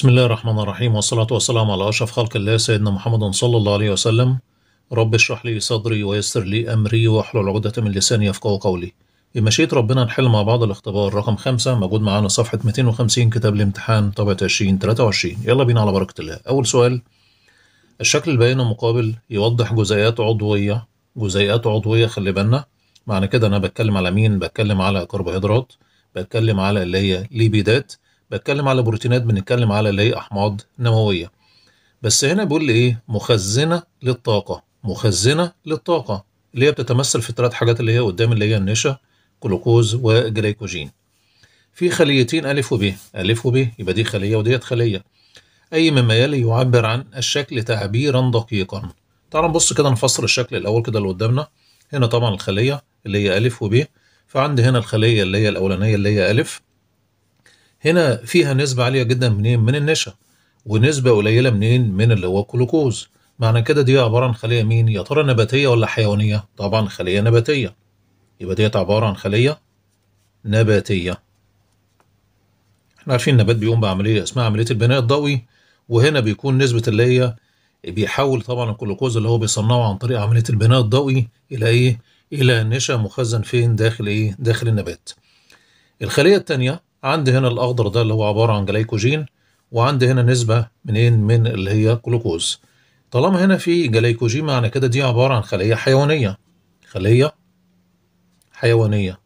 بسم الله الرحمن الرحيم والصلاة والسلام على أشرف خلق الله سيدنا محمد صلى الله عليه وسلم رب اشرح لي صدري ويسر لي أمري واحلل عقدة من لساني يفقهوا قولي بمشيئة ربنا نحل مع بعض الاختبار رقم خمسة موجود معانا صفحة 250 كتاب الامتحان طبعة 2023 يلا بينا على بركة الله أول سؤال الشكل البيان المقابل يوضح جزيئات عضوية جزيئات عضوية خلي بالنا معنى كده أنا بتكلم على مين بتكلم على كربوهيدرات بتكلم على اللي هي ليبيدات بتكلم على بروتينات بنتكلم على اللي هي احماض نوويه بس هنا بيقول لي ايه مخزنه للطاقه مخزنه للطاقه اللي هي بتتمثل في ثلاث حاجات اللي هي قدام اللي هي النشا جلوكوز وجليكوجين في خليتين الف وب الف وب يبقى دي خليه وديت خليه اي مما يلي يعبر عن الشكل تعبيرا دقيقا تعال نبص كده نفسر الشكل الاول كده اللي قدامنا هنا طبعا الخليه اللي هي الف وب فعندي هنا الخليه اللي هي الاولانيه اللي هي الف هنا فيها نسبة عالية جدا منين؟ من النشا ونسبة قليلة منين؟ من اللي هو الجلوكوز معنى كده دي عبارة عن خلية مين؟ يا ترى نباتية ولا حيوانية؟ طبعا خلية نباتية يبقى ديت عبارة عن خلية نباتية احنا عارفين النبات بيقوم بعملية اسمها عملية البناء الضوئي وهنا بيكون نسبة اللي هي بيحول طبعا الجلوكوز اللي هو بيصنعه عن طريق عملية البناء الضوئي إلى إيه؟ إلى نشا مخزن فين داخل إيه؟ داخل النبات. الخلية التانية عندي هنا الأخضر ده اللي هو عبارة عن جليكوجين وعندي هنا نسبة منين من اللي هي جلوكوز طالما هنا في جليكوجين معنى كده دي عبارة عن خلية حيوانية خلية حيوانية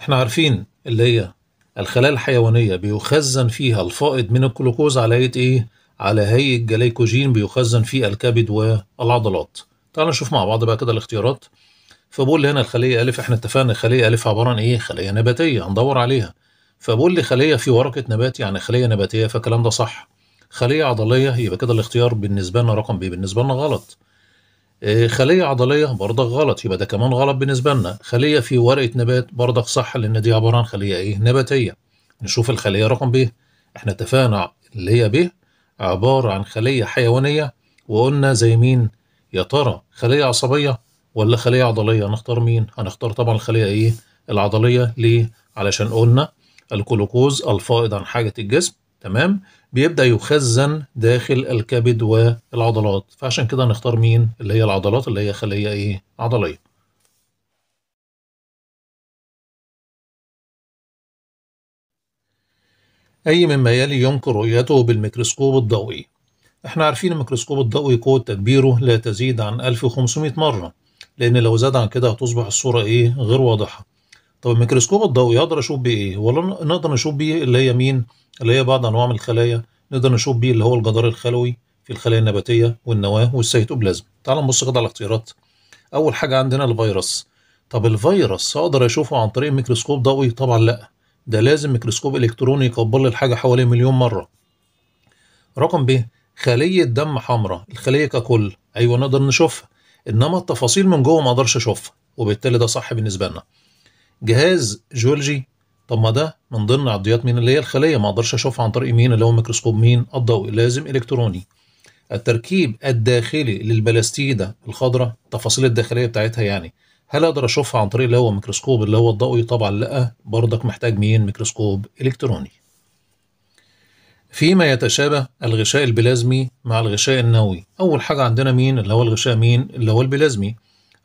احنا عارفين اللي هي الخلايا الحيوانية بيخزن فيها الفائض من الجلوكوز على هيئة ايه؟ على هيئة جليكوجين بيخزن في الكبد والعضلات. تعالوا نشوف مع بعض بقى كده الاختيارات. فبقول لي هنا الخليه الف احنا اتفقنا الخليه الف عباره عن ايه خليه نباتيه هندور عليها فبقول لي خليه في ورقه نبات يعني خليه نباتيه فالكلام ده صح خليه عضليه يبقى كده الاختيار بالنسبه لنا رقم ب بالنسبه لنا غلط آه، خلية عضلية برضك غلط يبقى ده كمان غلط بالنسبة لنا خلية في ورقة نبات برضك صح لأن دي عبارة عن خلية إيه نباتية نشوف الخلية رقم ب احنا اتفقنا اللي هي ب عبارة عن خلية حيوانية وقلنا زي مين يا ترى خلية عصبية ولا خلية عضلية هنختار مين؟ هنختار طبعا الخلية ايه؟ العضلية ليه؟ علشان قلنا الجلوكوز الفائض عن حاجة الجسم تمام؟ بيبدأ يخزن داخل الكبد والعضلات فعشان كده هنختار مين؟ اللي هي العضلات اللي هي خلية ايه؟ عضلية أي مما يلي يمكن رؤيته بالميكروسكوب الضوئي احنا عارفين الميكروسكوب الضوئي قوة تدبيره لا تزيد عن 1500 مرة لان لو زاد عن كده هتصبح الصوره ايه غير واضحه طب الميكروسكوب الضوئي اقدر اشوف بيه ايه ولا نقدر نشوف بيه اللي هي مين اللي هي بعض انواع من الخلايا نقدر نشوف بيه اللي هو الجدار الخلوي في الخلايا النباتيه والنواه والسيتوبلازم تعال نبص كده على الاختيارات اول حاجه عندنا الفيروس طب الفيروس اقدر اشوفه عن طريق ميكروسكوب ضوئي طبعا لا ده لازم ميكروسكوب الكتروني يكبر لي الحاجه حوالي مليون مره رقم ب خليه دم حمراء الخليه ككل ايوه نقدر نشوفها انما التفاصيل من جوه ما اقدرش اشوفها وبالتالي ده صح بالنسبه لنا جهاز جيولوجي طب ما ده من ضمن عضيات مين اللي هي الخليه ما اقدرش اشوفها عن طريق مين اللي هو ميكروسكوب مين الضوئي لازم الكتروني التركيب الداخلي للبلاستيده الخضراء التفاصيل الداخليه بتاعتها يعني هل اقدر اشوفها عن طريق اللي هو ميكروسكوب اللي هو الضوئي طبعا لا برضك محتاج مين ميكروسكوب الكتروني فيما يتشابه الغشاء البلازمي مع الغشاء النووي أول حاجة عندنا مين اللي هو الغشاء مين اللي هو البلازمي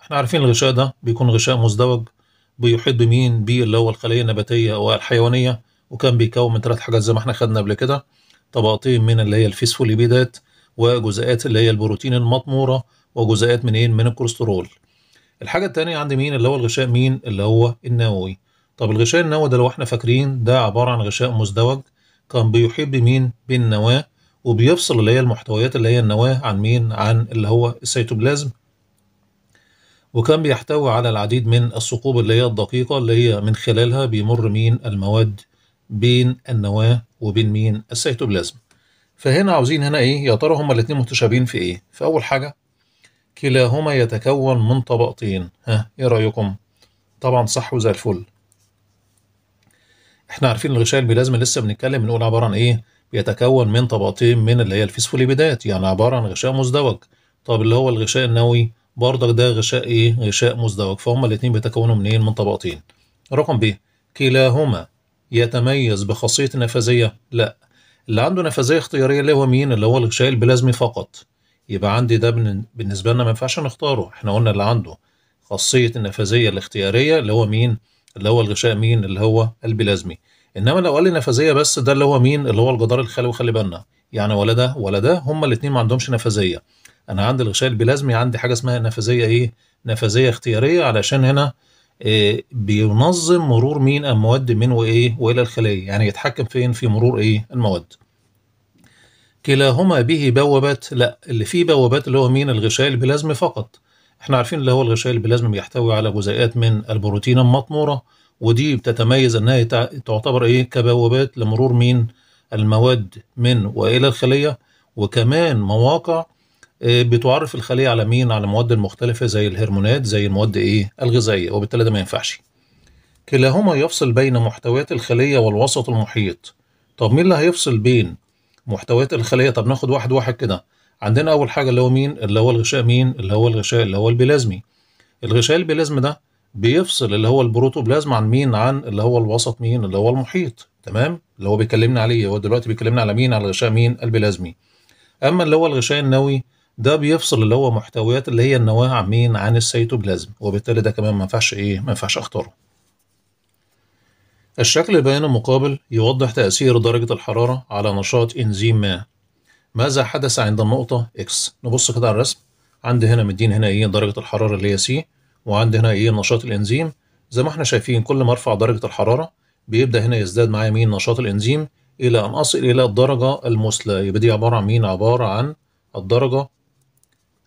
احنا عارفين الغشاء ده بيكون غشاء مزدوج بيحيط بمين بي اللي هو الخلية النباتية أو الحيوانية وكان بيكون من ثلاث حاجات زي ما احنا خدنا قبل كده طبقتين من اللي هي الفسفوليبيدات وجزيئات اللي هي البروتين المطمورة وجزيئات منين إيه؟ من الكوليسترول الحاجة التانية عند مين اللي هو الغشاء مين اللي هو النووي طب الغشاء النووي ده لو احنا فاكرين ده عبارة عن غشاء مزدوج كان بيحيط بمين بالنواه وبيفصل اللي هي المحتويات اللي هي النواه عن مين عن اللي هو السيتوبلازم وكان بيحتوي على العديد من الثقوب اللي هي الدقيقة اللي هي من خلالها بيمر مين المواد بين النواة وبين مين السيتوبلازم فهنا عاوزين هنا ايه يا ترى هما الاتنين متشابهين في ايه فأول حاجة كلاهما يتكون من طبقتين ها ايه رأيكم طبعا صح وزي الفل احنا عارفين الغشاء البلازما لسه بنتكلم بنقول عباره عن ايه بيتكون من طبقتين من اللي هي الفسفوليبيدات يعني عباره عن غشاء مزدوج طب اللي هو الغشاء النووي برضك ده غشاء ايه غشاء مزدوج فهم الاثنين بيتكونوا منين من طبقتين رقم ب كلاهما يتميز بخاصيه نفاذيه لا اللي عنده نفاذيه اختياريه اللي هو مين اللي هو الغشاء البلازمي فقط يبقى عندي ده بالنسبه لنا ما ينفعش نختاره احنا قلنا اللي عنده خاصيه النفاذيه الاختياريه اللي هو مين اللي هو الغشاء مين اللي هو البلازمي انما لو قال لي نفاذيه بس ده اللي هو مين اللي هو الجدار الخلوي خلي بالنا يعني ولا ده ولا ده هما الاثنين ما عندهمش نفاذيه انا عندي الغشاء البلازمي عندي حاجه اسمها نفاذيه ايه نفاذيه اختياريه علشان هنا إيه بينظم مرور مين المواد من وايه والى الخليه يعني يتحكم فين في مرور ايه المواد كلاهما به بوابات لا اللي فيه بوابات اللي هو مين الغشاء البلازمي فقط احنا عارفين اللي هو الغشاء البلازمي بيحتوي على جزيئات من البروتين المطموره ودي بتتميز انها تعتبر ايه كبوابات لمرور مين المواد من والى الخليه وكمان مواقع آه، بتعرف الخليه على مين على المواد المختلفه زي الهرمونات زي المواد ايه الغذائيه وبالتالي ده ما ينفعش كلاهما يفصل بين محتويات الخليه والوسط المحيط طب مين اللي هيفصل بين محتويات الخليه طب ناخد واحد واحد كده عندنا اول حاجه اللي هو مين اللي هو الغشاء مين اللي هو الغشاء اللي هو البلازمي الغشاء البلازمي ده بيفصل اللي هو البروتوبلازم عن مين عن اللي هو الوسط مين اللي هو المحيط تمام اللي هو بيكلمنا عليه هو دلوقتي بيكلمنا على مين على الغشاء مين البلازمي اما اللي هو الغشاء النووي ده بيفصل اللي هو محتويات اللي هي النواه عن مين عن السيتوبلازم وبالتالي ده كمان ما ينفعش ايه ما ينفعش اختاره الشكل البيان المقابل يوضح تأثير درجة الحرارة على نشاط إنزيم ما ماذا حدث عند النقطة X نبص كده على الرسم عندي هنا مدين هنا ايه درجة الحرارة اللي هي سي وعند هنا ايه نشاط الانزيم زي ما احنا شايفين كل ما ارفع درجة الحرارة بيبدأ هنا يزداد معايا مين نشاط الانزيم الى ان اصل الى الدرجة المثلى يبقى دي عبارة عن مين عبارة عن الدرجة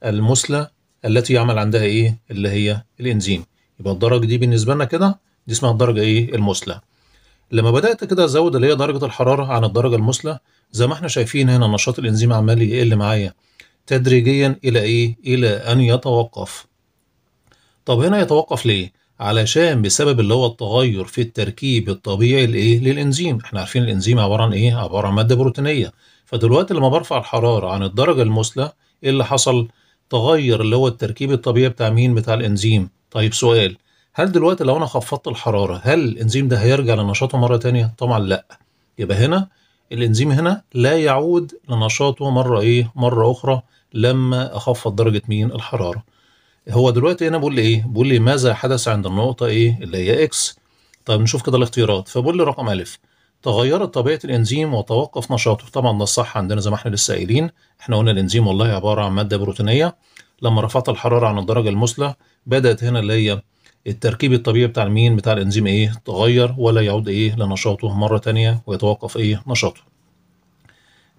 المثلى التي يعمل عندها ايه اللي هي الانزيم يبقى الدرجة دي بالنسبة لنا كده دي اسمها الدرجة ايه المثلى لما بدأت كده ازود اللي هي درجة الحرارة عن الدرجة المثلى زي ما احنا شايفين هنا نشاط الانزيم عمال يقل معايا تدريجيا الى ايه الى ان يتوقف طب هنا يتوقف ليه علشان بسبب اللي هو التغير في التركيب الطبيعي الايه للانزيم احنا عارفين الانزيم عباره عن ايه عباره عن ماده بروتينيه فدلوقتي لما برفع الحراره عن الدرجه المثلى ايه اللي حصل تغير اللي هو التركيب الطبيعي بتاع مين بتاع الانزيم طيب سؤال هل دلوقتي لو انا خفضت الحراره هل الانزيم ده هيرجع لنشاطه مره تانية طبعا لا يبقى هنا الانزيم هنا لا يعود لنشاطه مرة ايه مرة اخرى لما اخفض درجة مين الحرارة هو دلوقتي هنا بقول لي ايه بقول لي ماذا حدث عند النقطة ايه اللي هي اكس طيب نشوف كده الاختيارات فبقول لي رقم الف تغيرت طبيعة الإنزيم وتوقف نشاطه طبعا ده الصح عندنا زي ما احنا لسه قايلين احنا قلنا الإنزيم والله عبارة عن مادة بروتينية لما رفعت الحرارة عن الدرجة المثلى بدأت هنا اللي هي التركيب الطبيعي بتاع المين بتاع الانزيم ايه تغير ولا يعود ايه لنشاطه مرة تانية ويتوقف ايه نشاطه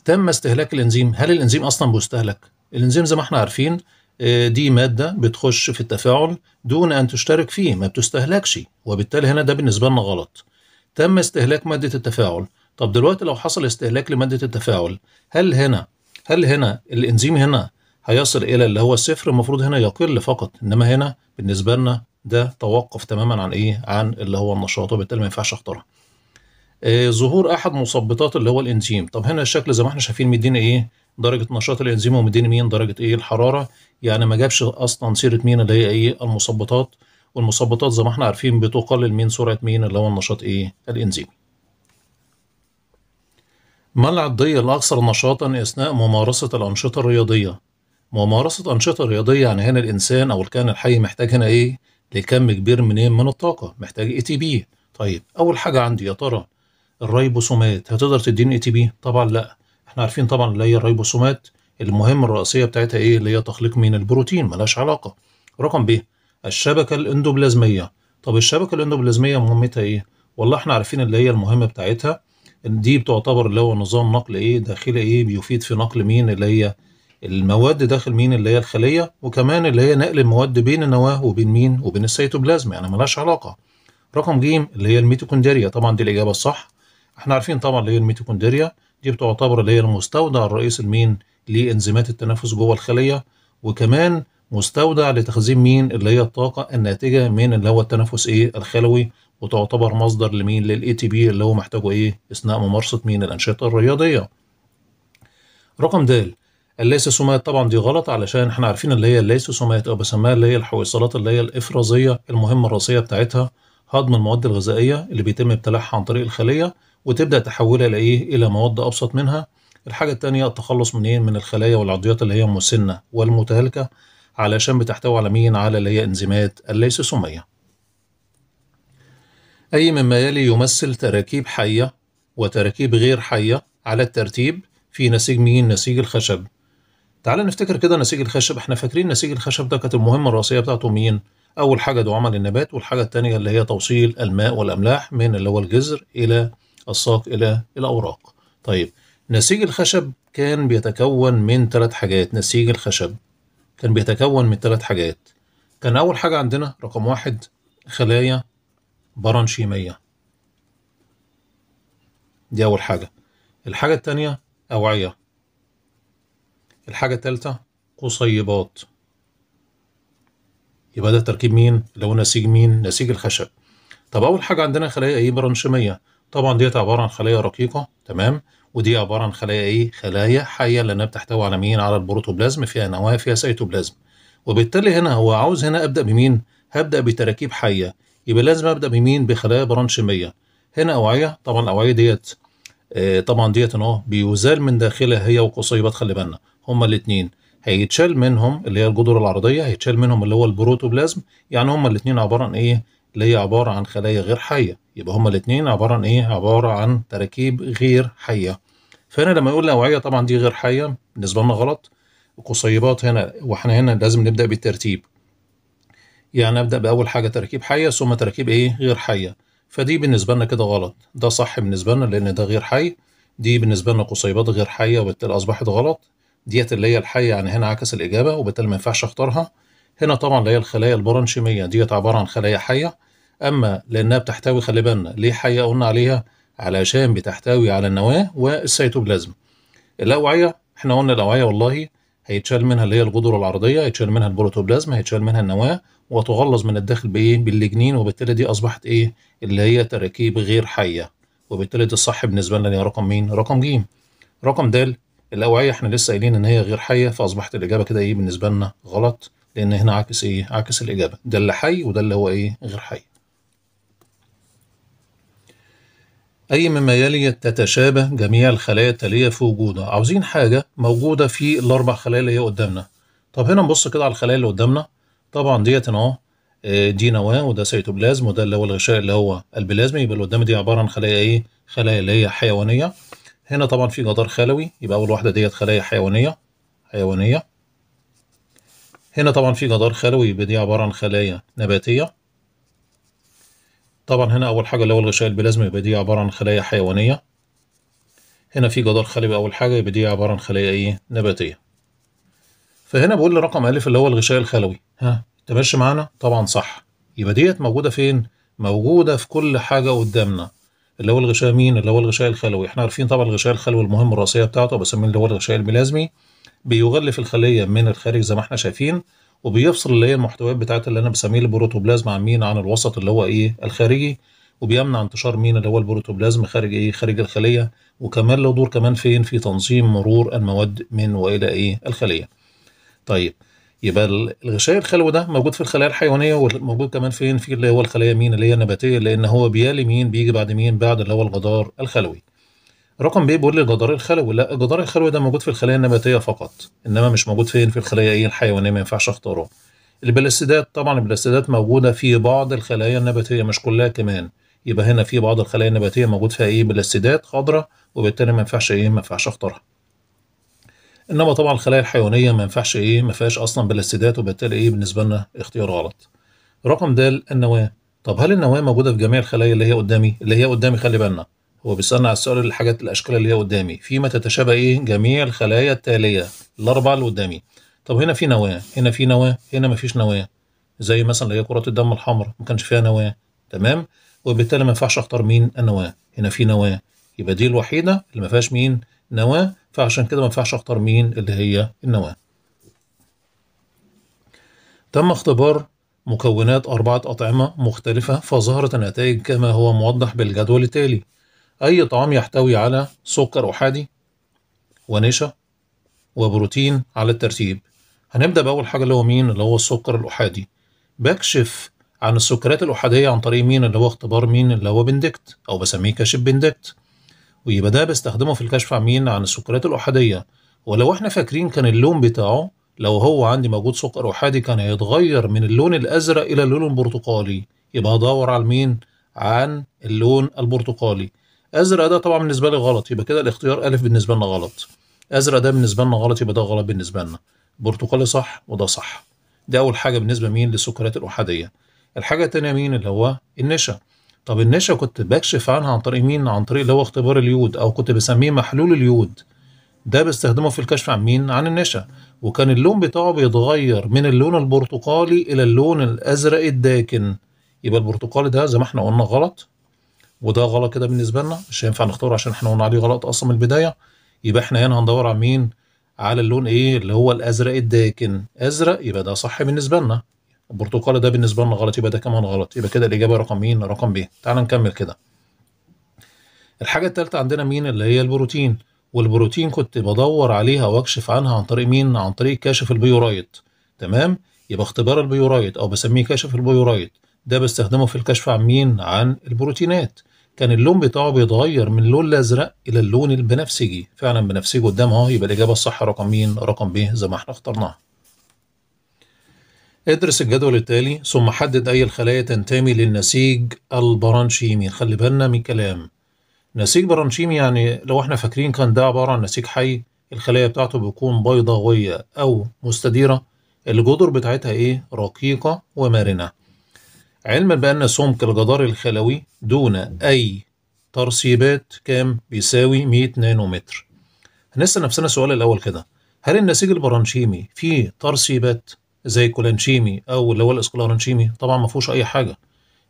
تم استهلاك الانزيم هل الانزيم اصلا بيستهلك الانزيم زي ما احنا عارفين آه، دي مادة بتخش في التفاعل دون أن تشترك فيه ما بتستهلكش وبالتالي هنا ده بالنسبة لنا غلط تم استهلاك مادة التفاعل طب دلوقتي لو حصل استهلاك لمادة التفاعل هل هنا هل هنا الإنزيم هنا هيصل إلى اللي هو الصفر المفروض هنا يقل فقط إنما هنا بالنسبة لنا ده توقف تماما عن ايه عن اللي هو النشاط وبالتالي ما ينفعش اختارها آه، ظهور احد مثبطات اللي هو الانزيم طب هنا الشكل زي ما احنا شايفين مدينا ايه درجه نشاط الانزيم ومدينا مين درجه ايه الحراره يعني ما جابش اصلا سيره مين اللي هي ايه المثبطات والمثبطات زي ما احنا عارفين بتقلل من سرعه مين اللي هو النشاط ايه الانزيمي ما العضية الأكثر نشاطا أثناء ممارسة الأنشطة الرياضية؟ ممارسة أنشطة رياضية يعني هنا الإنسان أو الكائن الحي محتاج هنا إيه؟ لكم كبير منين إيه؟ من الطاقة محتاج اي تي بي طيب أول حاجة عندي يا ترى الريبوسومات هتقدر تديني اي تي بي طبعا لا احنا عارفين طبعا اللي هي الريبوسومات المهمه الرئيسية بتاعتها ايه اللي هي تخليق من البروتين ملهاش علاقة رقم ب الشبكة الاندوبلازمية طب الشبكة الاندوبلازمية مهمتها ايه والله احنا عارفين اللي هي المهمة بتاعتها دي بتعتبر اللي هو نظام نقل ايه داخلي ايه بيفيد في نقل مين اللي هي المواد داخل مين اللي هي الخليه وكمان اللي هي نقل المواد بين النواه وبين مين وبين السيتوبلازم يعني ملاش علاقه رقم ج اللي هي الميتوكوندريا طبعا دي الاجابه الصح احنا عارفين طبعا اللي هي الميتوكوندريا دي بتعتبر اللي هي المستودع الرئيسي لمين لانزيمات التنفس جوه الخليه وكمان مستودع لتخزين مين اللي هي الطاقه الناتجه من اللي هو التنفس ايه الخلوي وتعتبر مصدر لمين للاي تي بي اللي هو محتاجه ايه اثناء ممارسه مين الانشطه الرياضيه رقم د الليسوسومات طبعا دي غلط علشان احنا عارفين اللي هي الليسوسومات او بسميها اللي هي الحويصلات اللي هي الافرازيه المهمه الراسيه بتاعتها هضم المواد الغذائيه اللي بيتم ابتلاعها عن طريق الخليه وتبدا تحولها لايه الى مواد ابسط منها الحاجه الثانيه التخلص من ايه من الخلايا والعضيات اللي هي مسنه والمتهالكه علشان بتحتوي على مين على اللي هي انزيمات الليسوسوميه اي مما يلي يمثل تراكيب حيه وتراكيب غير حيه على الترتيب في نسيج مين نسيج الخشب تعال نفتكر كده نسيج الخشب احنا فاكرين نسيج الخشب ده كانت المهمه الرئيسيه بتاعته مين اول حاجه عمل النبات والحاجه الثانيه اللي هي توصيل الماء والاملاح من اللي هو الجذر الى الساق الى الاوراق طيب نسيج الخشب كان بيتكون من ثلاث حاجات نسيج الخشب كان بيتكون من ثلاث حاجات كان اول حاجه عندنا رقم واحد خلايا برانشيميه دي اول حاجه الحاجه الثانيه اوعيه الحاجة التالتة قصيبات يبقى ده تركيب مين؟ لو نسيج مين؟ نسيج الخشب طب أول حاجة عندنا خلايا إيه؟ برانشيمية طبعا ديت عبارة عن خلايا رقيقة تمام ودي عبارة عن خلايا إيه؟ خلايا حية لأنها بتحتوي على مين؟ على البروتوبلازم فيها نواة فيها سيتوبلازم وبالتالي هنا هو عاوز هنا أبدأ بمين؟ هبدأ بتراكيب حية يبقى لازم أبدأ بمين؟ بخلايا برانشيمية هنا أوعية طبعا الأوعية ديت آه طبعا ديت اهو بيزال من داخلها هي وقصيبات خلي بالنا هما الاثنين هيتشال منهم اللي هي الجدر العرضيه هيتشال منهم اللي هو البروتوبلازم يعني هما الاثنين عباره عن ايه اللي هي عباره عن خلايا غير حيه يبقى هما الاثنين عباره عن ايه عباره عن تراكيب غير حيه فهنا لما يقول نوعية طبعا دي غير حيه بالنسبه لنا غلط قصيبات هنا واحنا هنا لازم نبدا بالترتيب يعني ابدا باول حاجه تركيب حيه ثم تركيب ايه غير حيه فدي بالنسبه لنا كده غلط ده صح بالنسبه لنا لان ده غير حي دي بالنسبه لنا قصيبات غير حيه وبالتالي اصبحت غلط ديت اللي هي الحية يعني هنا عكس الإجابة وبالتالي ما ينفعش أختارها هنا طبعا اللي هي الخلايا البرانشيمية ديت عبارة عن خلايا حية أما لأنها بتحتوي خلي بالنا ليه حية قلنا عليها علشان بتحتوي على النواة والسيتوبلازم الأوعية إحنا قلنا الأوعية والله هيتشال منها اللي هي الغدر العرضية هيتشال منها البروتوبلازم هيتشال منها النواة وتغلظ من الداخل بإيه باللجنين وبالتالي دي أصبحت إيه اللي هي تراكيب غير حية وبالتالي دي الصح بالنسبة لنا رقم مين رقم جيم رقم د الاوعيه احنا لسه قايلين ان هي غير حيه فاصبحت الاجابه كده ايه بالنسبه لنا غلط لان هنا عكس ايه عكس الاجابه ده اللي حي وده اللي هو ايه غير حي أي مما يلي تتشابه جميع الخلايا التالية في وجودها عاوزين حاجة موجودة في الأربع خلايا اللي هي قدامنا طب هنا نبص كده على الخلايا اللي قدامنا طبعا ديت اهو آه، دي نواة وده سيتوبلازم وده اللي هو الغشاء اللي هو البلازمي يبقى اللي قدام دي عبارة عن خلايا إيه خلايا اللي هي حيوانية هنا طبعا في جدار خلوي يبقى اول واحده ديت خلايا حيوانيه حيوانيه هنا طبعا في جدار خلوي يبقى دي عباره عن خلايا نباتيه طبعا هنا اول حاجه اللي هو الغشاء البلازمي يبقى دي عباره عن خلايا حيوانيه هنا في جدار خلوي اول حاجه يبقى دي عباره عن خلايا ايه نباتيه فهنا بقول رقم الف اللي هو الغشاء الخلوي ها انت ماشي معانا طبعا صح يبقى ديت موجوده فين موجوده في كل حاجه قدامنا اللي هو الغشاء مين اللي هو الغشاء الخلوي احنا عارفين طبعا الغشاء الخلوي المهم الرئيسيه بتاعته بسميه اللي هو الغشاء الملازمي بيغلف الخليه من الخارج زي ما احنا شايفين وبيفصل اللي هي المحتويات بتاعت اللي انا بسميه البروتوبلازم عن مين عن الوسط اللي هو ايه الخارجي وبيمنع انتشار مين اللي هو البروتوبلازم خارج ايه خارج الخليه وكمان له دور كمان فين في تنظيم مرور المواد من والى ايه الخليه طيب يبقى الغشاء الخلوي ده موجود في الخلايا الحيوانيه وموجود كمان فين في اللي هو الخلايا مين اللي هي النباتيه لان هو بيالي مين بيجي بعد مين بعد اللي هو الجدار الخلوي رقم ب بيقول لي الجدار الخلوي لا الجدار الخلوي ده موجود في الخلايا النباتيه فقط انما مش موجود فين في الخلايا ايه الحيوانيه ما ينفعش اختاره البلاستيدات طبعا البلاستيدات موجوده في بعض الخلايا النباتيه مش كلها كمان يبقى هنا في بعض الخلايا النباتيه موجود فيها ايه بلاستيدات خضراء وبالتالي ما ينفعش ايه ما ينفعش اختارها انما طبعا الخلايا الحيوانيه ما ينفعش ايه ما فيهاش اصلا بلاستيدات وبالتالي ايه بالنسبه لنا اختيار غلط رقم د النواه طب هل النواه موجوده في جميع الخلايا اللي هي قدامي اللي هي قدامي خلي بالنا هو بيسالنا على السؤال الحاجات الاشكال اللي هي قدامي فيما تتشابه ايه جميع الخلايا التاليه الاربعه اللي قدامي طب هنا في نواه هنا في نواه هنا ما فيش نواه زي مثلا اللي هي كرات الدم الحمراء ما كانش فيها نواه تمام وبالتالي ما ينفعش اختار مين النواه هنا في نواه يبقى دي الوحيده اللي ما فيهاش مين نواه فعشان كده ما ينفعش اختار مين اللي هي النواه تم اختبار مكونات أربعة أطعمة مختلفة فظهرت النتائج كما هو موضح بالجدول التالي أي طعام يحتوي على سكر أحادي ونشا وبروتين على الترتيب هنبدأ بأول حاجة اللي هو مين اللي هو السكر الأحادي بكشف عن السكريات الأحادية عن طريق مين اللي هو اختبار مين اللي هو بندكت أو بسميه كشف بندكت ويبقى ده بستخدمه في الكشف عن مين عن السكريات الأحادية ولو احنا فاكرين كان اللون بتاعه لو هو عندي موجود سكر أحادي كان هيتغير من اللون الأزرق إلى اللون البرتقالي يبقى أدور على مين عن اللون البرتقالي أزرق ده طبعا بالنسبة لي غلط يبقى كده الاختيار ألف بالنسبة لنا غلط أزرق ده بالنسبة لنا غلط يبقى ده غلط بالنسبة لنا برتقالي صح وده صح دي أول حاجة بالنسبة مين للسكريات الأحادية الحاجة التانية مين اللي هو النشا طب النشا كنت بكشف عنها عن طريق مين عن طريق اللي هو اختبار اليود او كنت بسميه محلول اليود ده بستخدمه في الكشف عن مين عن النشا وكان اللون بتاعه بيتغير من اللون البرتقالي الى اللون الازرق الداكن يبقى البرتقالي ده زي ما احنا قلنا غلط وده غلط كده بالنسبه لنا مش هينفع نختاره عشان احنا قلنا عليه غلط اصلا من البدايه يبقى احنا هنا هندور على مين على اللون ايه اللي هو الازرق الداكن ازرق يبقى ده صح بالنسبه لنا البرتقالي ده بالنسبه لنا غلط يبقى ده كمان غلط يبقى كده الاجابه رقم مين رقم ب تعال نكمل كده الحاجه الثالثه عندنا مين اللي هي البروتين والبروتين كنت بدور عليها واكشف عنها عن طريق مين عن طريق كاشف البيورايت تمام يبقى اختبار البيورايت او بسميه كاشف البيورايت ده بستخدمه في الكشف عن مين عن البروتينات كان اللون بتاعه بيتغير من اللون الازرق الى اللون البنفسجي فعلا بنفسجي قدام اهو يبقى الاجابه الصح رقم مين رقم ب زي ما احنا اخترناها ادرس الجدول التالي ثم حدد أي الخلايا تنتمي للنسيج البرانشيمي خلي بالنا من كلام نسيج برانشيمي يعني لو احنا فاكرين كان ده عبارة عن نسيج حي الخلايا بتاعته بتكون بيضاوية أو مستديرة الجدر بتاعتها إيه رقيقة ومرنة علما بأن سمك الجدار الخلوي دون أي ترسيبات كام بيساوي 100 نانومتر هنسأل نفسنا السؤال الأول كده هل النسيج البرانشيمي فيه ترسيبات زي كولانشيمي او اللي هو الاسكولارانشيمي طبعا ما فيهوش اي حاجه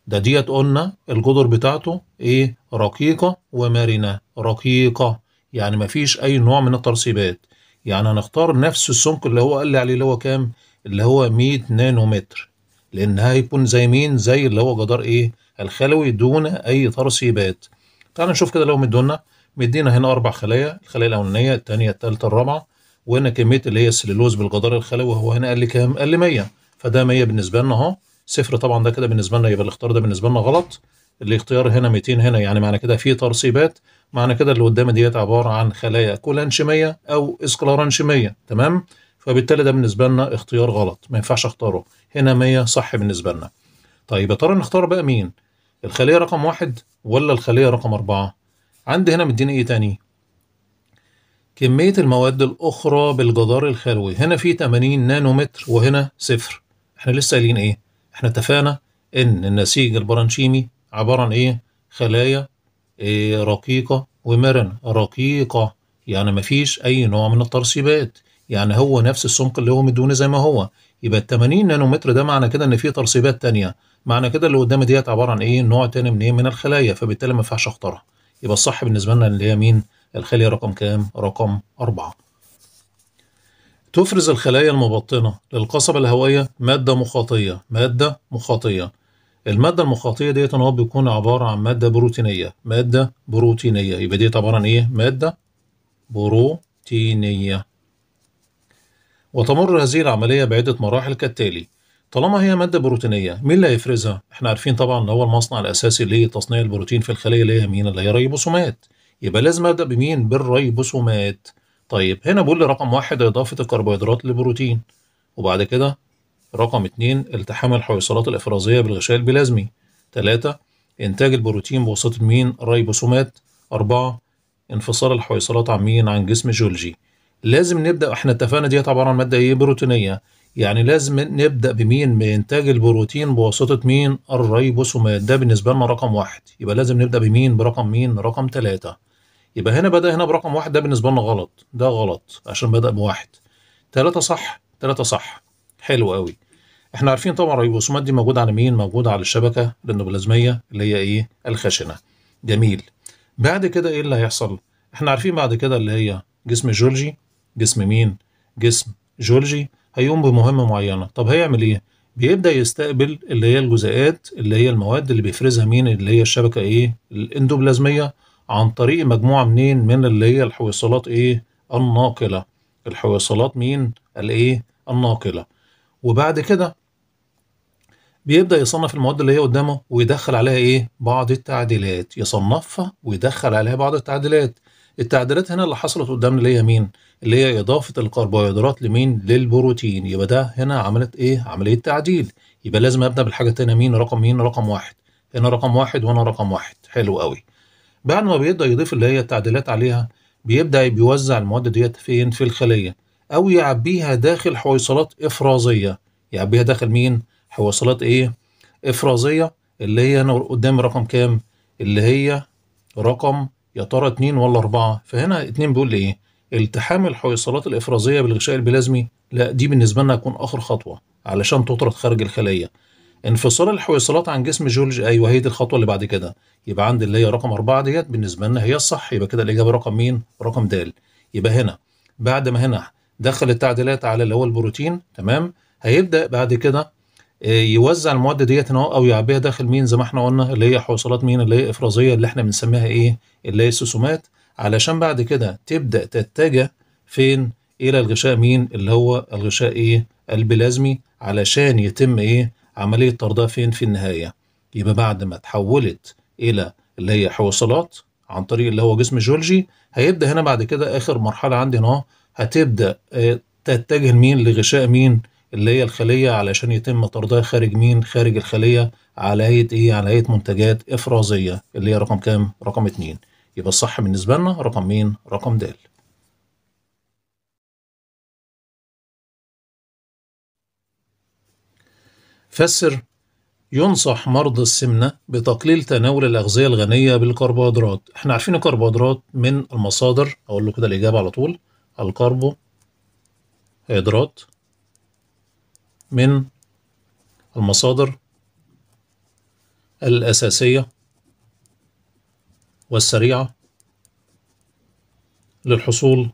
ده ديت قلنا الجدر بتاعته ايه رقيقه ومرنه رقيقه يعني ما فيش اي نوع من الترسيبات يعني هنختار نفس السمك اللي هو قال لي عليه اللي هو كام اللي هو 100 نانومتر لان هيكون زي مين زي اللي هو جدار ايه الخلوي دون اي ترسيبات تعال نشوف كده لو مدونا مدينا هنا اربع خلايا الخلايا الاولانيه الثانيه الثالثه الرابعه وهنا كميه اللي هي السليلوز بالجدار الخلوي هو هنا قال لي كام؟ قال لي 100 فده 100 بالنسبه لنا اهو صفر طبعا ده كده بالنسبه لنا يبقى الاختيار ده بالنسبه لنا غلط الاختيار هنا 200 هنا يعني معنى كده في ترسيبات معنى كده اللي قدامي ديت عباره عن خلايا كولانشيميه او اسكلارانشيميه تمام؟ فبالتالي ده بالنسبه لنا اختيار غلط ما ينفعش اختاره هنا 100 صح بالنسبه لنا طيب يا ترى نختار بقى مين الخليه رقم واحد ولا الخليه رقم اربعه عندي هنا مديني ايه تاني كمية المواد الأخرى بالجدار الخلوي هنا في 80 نانومتر وهنا صفر احنا لسه قايلين ايه احنا اتفقنا ان النسيج البرانشيمي عبارة عن ايه خلايا إيه رقيقة ومرنة رقيقة يعني مفيش أي نوع من الترسيبات يعني هو نفس السمك اللي هو مدوني زي ما هو يبقى ال 80 نانومتر ده معنى كده ان في ترسيبات تانية معنى كده اللي قدامي ديت عباره عن ايه نوع تاني من ايه من الخلايا فبالتالي ما ينفعش اختارها يبقى الصح بالنسبه لنا اللي هي مين الخلية رقم كام؟ رقم أربعة تفرز الخلايا المبطنة للقصبة الهوائية مادة مخاطية مادة مخاطية المادة المخاطية ديت ان هو بيكون عبارة عن مادة بروتينية مادة بروتينية يبقى ديت عبارة عن ايه؟ مادة بروتينية وتمر هذه العملية بعدة مراحل كالتالي طالما هي مادة بروتينية مين اللي هيفرزها؟ احنا عارفين طبعا ان هو المصنع الأساسي اللي هي تصنيع البروتين في الخلية اللي هي مين؟ اللي هي ريبوسومات يبقى لازم ابدا بمين بالريبوسومات طيب هنا بقول لي رقم واحد اضافه الكربوهيدرات للبروتين وبعد كده رقم اتنين التحام الحويصلات الافرازيه بالغشاء البلازمي تلاتة انتاج البروتين بواسطه مين الريبوسومات أربعة انفصال الحويصلات عن مين عن جسم جولجي لازم نبدا احنا اتفقنا ديت عباره عن ماده ايه بروتينيه يعني لازم نبدا بمين بانتاج البروتين بواسطه مين الريبوسومات ده بالنسبه لنا رقم واحد يبقى لازم نبدا بمين برقم مين رقم ثلاثة يبقى هنا بدأ هنا برقم واحد ده بالنسبة لنا غلط ده غلط عشان بدأ بواحد تلاتة صح تلاتة صح حلو قوي احنا عارفين طبعا الرسومات دي موجودة على مين موجودة على الشبكة الاندوبلازميه اللي هي ايه الخشنة جميل بعد كده ايه اللي هيحصل احنا عارفين بعد كده اللي هي جسم جيولوجي جسم مين جسم جيولوجي هيقوم بمهمة معينة طب هيعمل ايه بيبدأ يستقبل اللي هي الجزيئات اللي هي المواد اللي بيفرزها مين اللي هي الشبكة ايه الاندوبلازمية عن طريق مجموعة منين من اللي هي الحويصلات ايه الناقلة الحويصلات مين الايه الناقلة وبعد كده بيبدأ يصنف المواد اللي هي قدامه ويدخل عليها ايه بعض التعديلات يصنفها ويدخل عليها بعض التعديلات التعديلات هنا اللي حصلت قدامنا اللي هي مين اللي هي إضافة الكربوهيدرات لمين للبروتين يبقى ده هنا عملت ايه عملية تعديل يبقى لازم ابدأ بالحاجة التانية مين رقم مين رقم واحد هنا رقم واحد وهنا رقم واحد حلو قوي بعد ما بيبدأ يضيف اللي هي التعديلات عليها بيبدأ بيوزع المواد ديت فين في الخلية أو يعبيها داخل حويصلات إفرازية يعبيها داخل مين؟ حويصلات إيه؟ إفرازية اللي هي أنا قدامي رقم كام؟ اللي هي رقم يا ترى اتنين ولا أربعة فهنا اتنين بيقول لي إيه؟ التحام الحويصلات الإفرازية بالغشاء البلازمي لا دي بالنسبة لنا هتكون آخر خطوة علشان تطرد خارج الخلية انفصال الحويصلات عن جسم جورج ايوه هي دي الخطوه اللي بعد كده يبقى عندي اللي هي رقم أربعة ديت بالنسبه لنا هي الصح يبقى كده الاجابه رقم مين رقم د يبقى هنا بعد ما هنا دخل التعديلات على اللي هو البروتين تمام هيبدا بعد كده آه، يوزع المواد ديت هنا او يعبيها داخل مين زي ما احنا قلنا اللي هي حويصلات مين اللي هي افرازيه اللي احنا بنسميها ايه اللي هي السوسومات علشان بعد كده تبدا تتجه فين الى الغشاء مين اللي هو الغشاء ايه البلازمي علشان يتم ايه عملية طردها فين في النهاية يبقى بعد ما تحولت إلى اللي هي حوصلات عن طريق اللي هو جسم جيولوجي هيبدأ هنا بعد كده آخر مرحلة عندي هنا هتبدأ آه، تتجه مين لغشاء مين اللي هي الخلية علشان يتم طردها خارج مين خارج الخلية على هيئة إيه على هيئة منتجات إفرازية اللي هي رقم كام رقم اتنين يبقى الصح بالنسبة لنا رقم مين رقم د فسر ينصح مرضى السمنة بتقليل تناول الأغذية الغنية بالكربوهيدرات احنا عارفين الكربوهيدرات من المصادر أقول له كده الإجابة على طول الكربوهيدرات من المصادر الأساسية والسريعة للحصول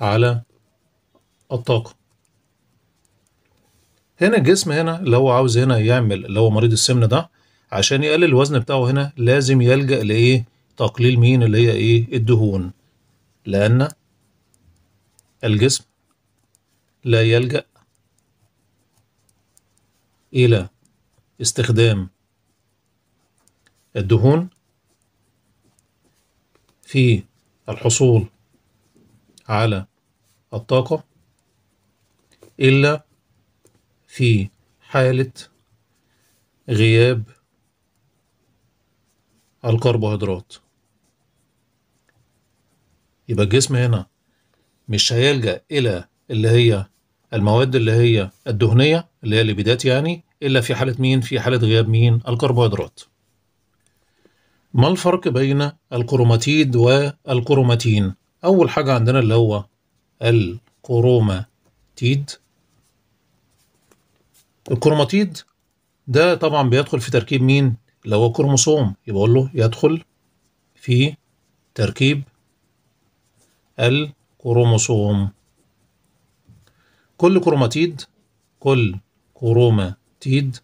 على الطاقة هنا الجسم هنا لو عاوز هنا يعمل اللي هو مريض السمنه ده عشان يقلل الوزن بتاعه هنا لازم يلجأ لايه تقليل مين اللي هي ايه الدهون لان الجسم لا يلجأ إلى استخدام الدهون في الحصول على الطاقة إلا في حالة غياب الكربوهيدرات يبقى الجسم هنا مش هيلجأ إلى اللي هي المواد اللي هي الدهنية اللي هي الليبيدات يعني إلا في حالة مين؟ في حالة غياب مين؟ الكربوهيدرات ما الفرق بين الكروماتيد والكروماتين؟ أول حاجة عندنا اللي هو الكروماتيد الكروماتيد ده طبعا بيدخل في تركيب مين اللي هو كروموسوم يبقى اقول له يدخل في تركيب الكروموسوم كل كروماتيد كل كروماتيد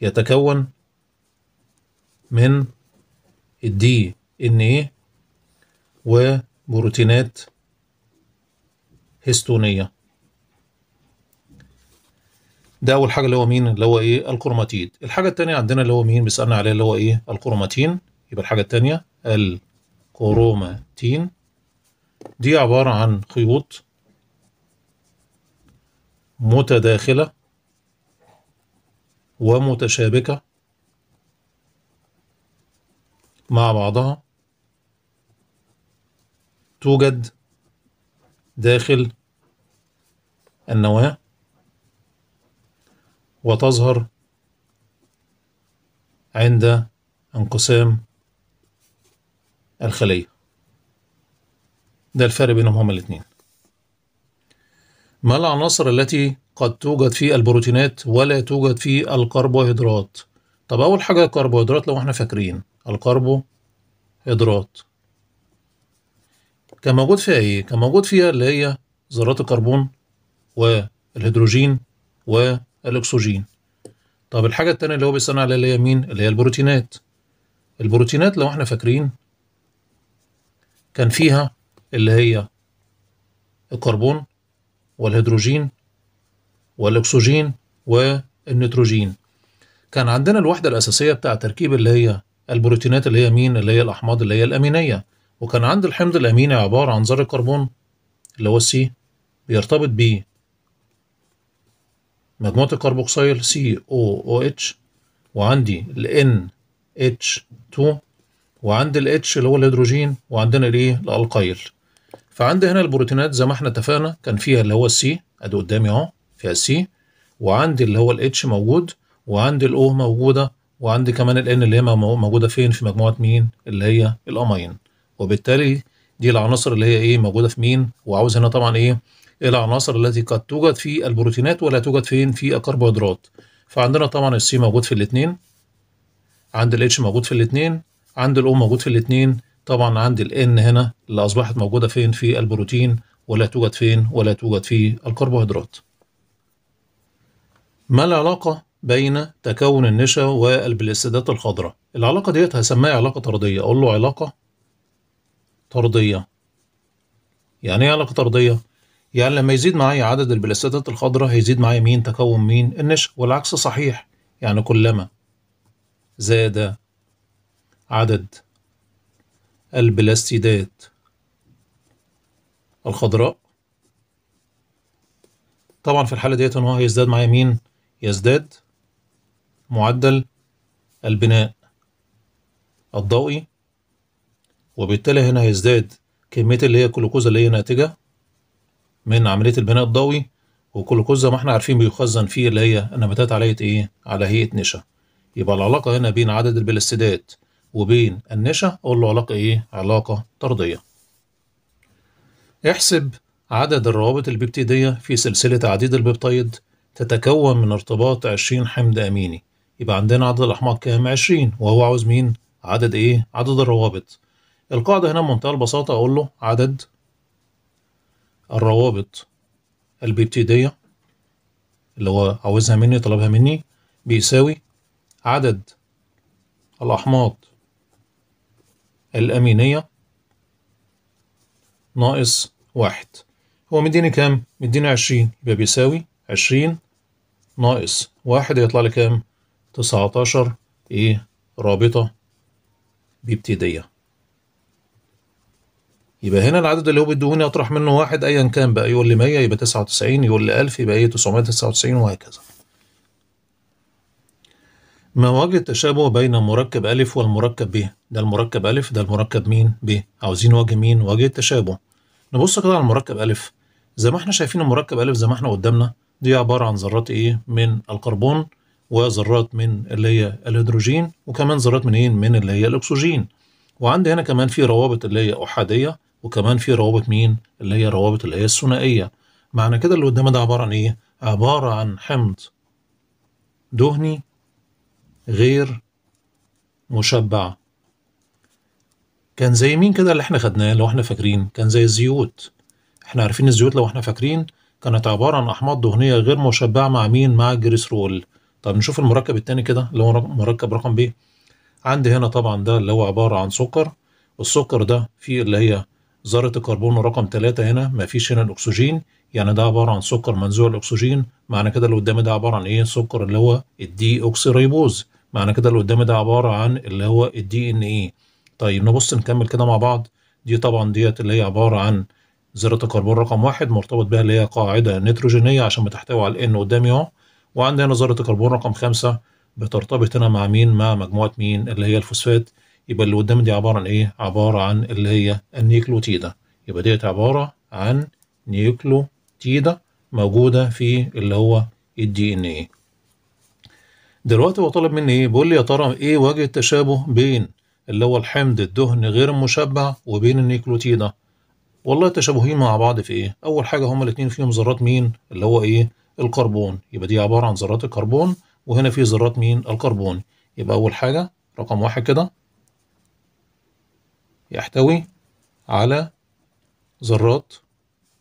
يتكون من الدي ان ايه وبروتينات هستونيه ده اول حاجه اللي هو مين اللي هو ايه الكروماتيد الحاجه الثانيه عندنا اللي هو مين بيسالنا عليه اللي هو ايه الكروماتين يبقى الحاجه الثانيه الكروماتين دي عباره عن خيوط متداخله ومتشابكه مع بعضها توجد داخل النواه وتظهر عند انقسام الخلية ده الفرق بينهم هما الاثنين ما العناصر التي قد توجد في البروتينات ولا توجد في الكربوهيدرات طب أول حاجة الكربوهيدرات لو احنا فاكرين الكربوهيدرات كان موجود فيها ايه؟ كان موجود فيها اللي هي ذرات الكربون والهيدروجين و الاكسجين طب الحاجه التانية اللي هو بيصنع عليها اللي هي مين اللي هي البروتينات البروتينات لو احنا فاكرين كان فيها اللي هي الكربون والهيدروجين والاكسجين والنيتروجين كان عندنا الوحده الاساسيه بتاع تركيب اللي هي البروتينات اللي هي مين اللي هي الاحماض اللي هي الامينيه وكان عند الحمض الاميني عباره عن ذر الكربون اللي هو السي بيرتبط بيه مجموعة الكربوكسيل COOH وعندي ال NH2 وعند ال H اللي هو الهيدروجين وعندنا الايه e الالقايل فعند هنا البروتينات زي ما احنا اتفقنا كان فيها اللي هو السي ادي قدامي اهو فيها السي وعندي اللي هو الاتش موجود وعندي الاو موجوده وعندي كمان الان اللي هي موجوده فين في مجموعه مين اللي هي الامين وبالتالي دي العناصر اللي هي ايه موجوده في مين وعاوز هنا طبعا ايه العناصر التي قد توجد في البروتينات ولا توجد فين في الكربوهيدرات فعندنا طبعا السي موجود في الاثنين عند الاتش موجود في الاثنين عند الام موجود في الاثنين طبعا عند الان هنا اللي اصبحت موجوده فين في البروتين ولا توجد فين ولا توجد في الكربوهيدرات ما العلاقه بين تكون النشا والبلاستيدات الخضراء العلاقه ديت هسميها علاقه طرديه اقول له علاقه طرديه يعني ايه علاقه طرديه يعني لما يزيد معايا عدد البلاستات الخضراء هيزيد معايا مين تكون مين النشا والعكس صحيح يعني كلما زاد عدد البلاستيدات الخضراء طبعا في الحالة ديت ان هو هيزداد معايا مين يزداد معدل البناء الضوئي وبالتالي هنا هيزداد كمية اللي هي الجلوكوز اللي هي ناتجة من عمليه البناء الضوئي وكلوكوز زي ما احنا عارفين بيخزن فيه اللي هي النباتات على هيئه ايه؟ على هيئه نشا. يبقى العلاقه هنا بين عدد البلاستيدات وبين النشا اقول له علاقه ايه؟ علاقه طرديه. احسب عدد الروابط البيبتيديه في سلسله عديد البيبتيد تتكون من ارتباط 20 حمض اميني. يبقى عندنا عدد الاحماض كام؟ 20 وهو عاوز مين؟ عدد ايه؟ عدد الروابط. القاعده هنا بمنتهى البساطه اقول له عدد الروابط البيبتيدية اللي هو عاوزها مني طلبها مني بيساوي عدد الأحماض الأمينية ناقص واحد هو مديني كام؟ مديني عشرين يبقى بيساوي عشرين ناقص واحد هيطلع لي كام؟ تسعتاشر إيه رابطة بيبتيدية يبقى هنا العدد اللي هو بيديهوني اطرح منه واحد ايا كان بقى يقول لي 100 يبقى 99 يقول لي 1000 يبقى ايه 999 وهكذا ما وجه التشابه بين مركب الف والمركب ب ده المركب الف ده المركب مين ب عاوزين وجه مين وجه التشابه نبص كده على المركب الف زي ما احنا شايفين المركب الف زي ما احنا قدامنا دي عبارة عن ذرات ايه من الكربون وذرات من اللي هي الهيدروجين وكمان ذرات من ايه من اللي هي الأكسجين وعندي هنا كمان في روابط اللي هي أحادية وكمان في روابط مين اللي هي روابط الايه الثنائيه معنى كده اللي قدامنا ده عباره عن ايه عباره عن حمض دهني غير مشبع كان زي مين كده اللي احنا خدناه لو احنا فاكرين كان زي الزيوت احنا عارفين الزيوت لو احنا فاكرين كانت عبارة عن أحماض دهنية غير مشبعة مع مين؟ مع الجريسرول. طب نشوف المركب التاني كده اللي هو مركب رقم ب. عندي هنا طبعا ده اللي هو عبارة عن سكر، السكر ده فيه اللي هي ذرة الكربون رقم 3 هنا مفيش هنا الأكسجين يعني ده عبارة عن سكر منزوع الأكسجين معنى كده اللي قدامي ده عبارة عن إيه سكر اللي هو الدي أوكسيريبوز معنى كده اللي قدامي ده عبارة عن اللي هو الدي إن اي طيب نبص نكمل كده مع بعض دي طبعا ديت اللي هي عبارة عن ذرة الكربون رقم واحد مرتبط بها اللي هي قاعدة نيتروجينية عشان بتحتوي على ان قدامي أهو وعندنا هنا ذرة الكربون رقم خمسة بترتبط هنا مع مين مع مجموعة مين اللي هي الفوسفات يبقى اللي قدام دي عبارة عن إيه؟ عبارة عن اللي هي النيكلوتيدة يبقى ديت عبارة عن نيكلوتيدة موجودة في اللي هو الدي إن إيه دلوقتي هو طالب مني إيه؟ بيقول لي يا ترى إيه وجه التشابه بين اللي هو الحمض الدهن غير المشبع وبين النيكلوتيدة؟ والله تشابهين مع بعض في إيه؟ أول حاجة هما الاتنين فيهم ذرات مين؟ اللي هو إيه؟ الكربون يبقى دي عبارة عن ذرات الكربون وهنا في ذرات مين؟ الكربون يبقى أول حاجة رقم واحد كده يحتوي على ذرات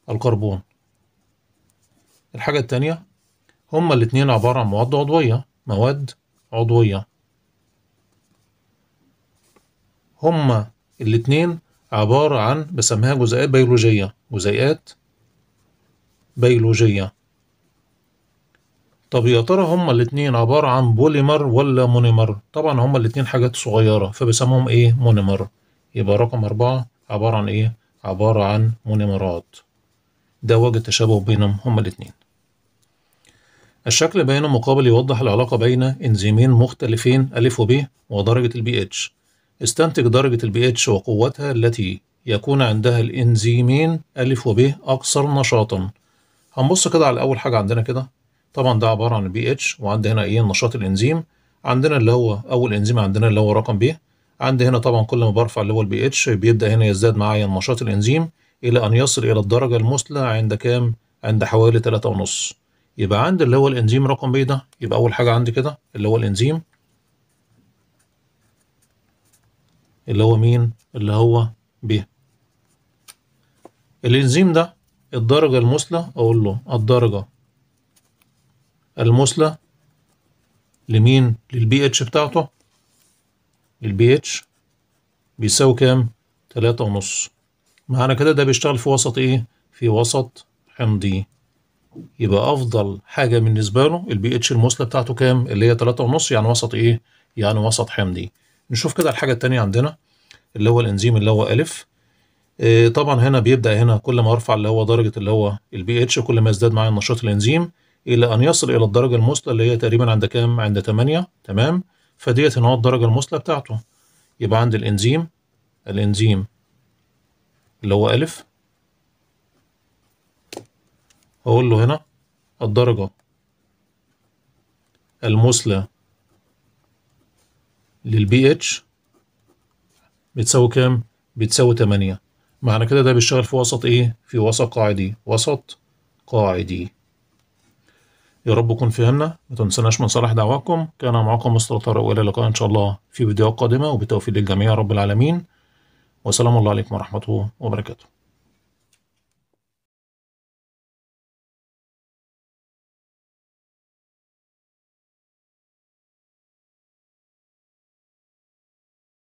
الكربون الحاجة التانية هما الاتنين عبارة عن مواد عضوية مواد عضوية هما الاتنين عبارة عن بسميها جزيئات بيولوجية جزيئات بيولوجية طب يا ترى هما الاتنين عبارة عن بوليمر ولا مونيمر طبعا هما الاتنين حاجات صغيرة فبسموهم ايه مونيمر يبقى رقم أربعة عبارة عن إيه؟ عبارة عن مونيمرات ده وجه تشابه بينهم هما الاتنين الشكل بين مقابل يوضح العلاقة بين إنزيمين مختلفين أ و ب ودرجة البي اتش استنتج درجة البي اتش وقوتها التي يكون عندها الإنزيمين أ و ب أكثر نشاطا هنبص كده على أول حاجة عندنا كده طبعا ده عبارة عن بي اتش وعندنا هنا إيه نشاط الإنزيم عندنا اللي هو أول إنزيم عندنا اللي هو رقم ب عندي هنا طبعا كل ما برفع اللي هو البي اتش بيبدا هنا يزداد معايا نشاط الانزيم الى ان يصل الى الدرجه المثلى عند كام عند حوالي 3.5 يبقى عندي اللي هو الانزيم رقم بي ده يبقى اول حاجه عندي كده اللي هو الانزيم اللي هو مين اللي هو ب الانزيم ده الدرجه المثلى اقول له الدرجه المثلى لمين للبي اتش بتاعته البي اتش بيساوي كام؟ تلاتة ونص معنى كده ده بيشتغل في وسط ايه؟ في وسط حمضي يبقى افضل حاجة بالنسبة له البي اتش المثلى بتاعته كام؟ اللي هي تلاتة ونص يعني وسط ايه؟ يعني وسط حمضي نشوف كده الحاجة التانية عندنا اللي هو الانزيم اللي هو الف إيه طبعا هنا بيبدأ هنا كل ما ارفع اللي هو درجة اللي هو البي اتش كل ما يزداد معايا نشاط الانزيم الى ان يصل الى الدرجة المثلى اللي هي تقريبا عند كام؟ عند تمانية تمام؟ فديت ان هو الدرجه المثلى بتاعته يبقى عند الانزيم الانزيم اللي هو الف اقول له هنا الدرجه المثلى للبي اتش بتساوي كام بتساوي تمانية معنى كده ده بيشتغل في وسط ايه في وسط قاعدي وسط قاعدي يا رب يكون فهمنا ما تنسناش من صالح دعواكم كان معكم مستر طارق والى اللقاء ان شاء الله في فيديوهات قادمه وبتوفيق للجميع رب العالمين وسلام الله عليكم ورحمه وبركاته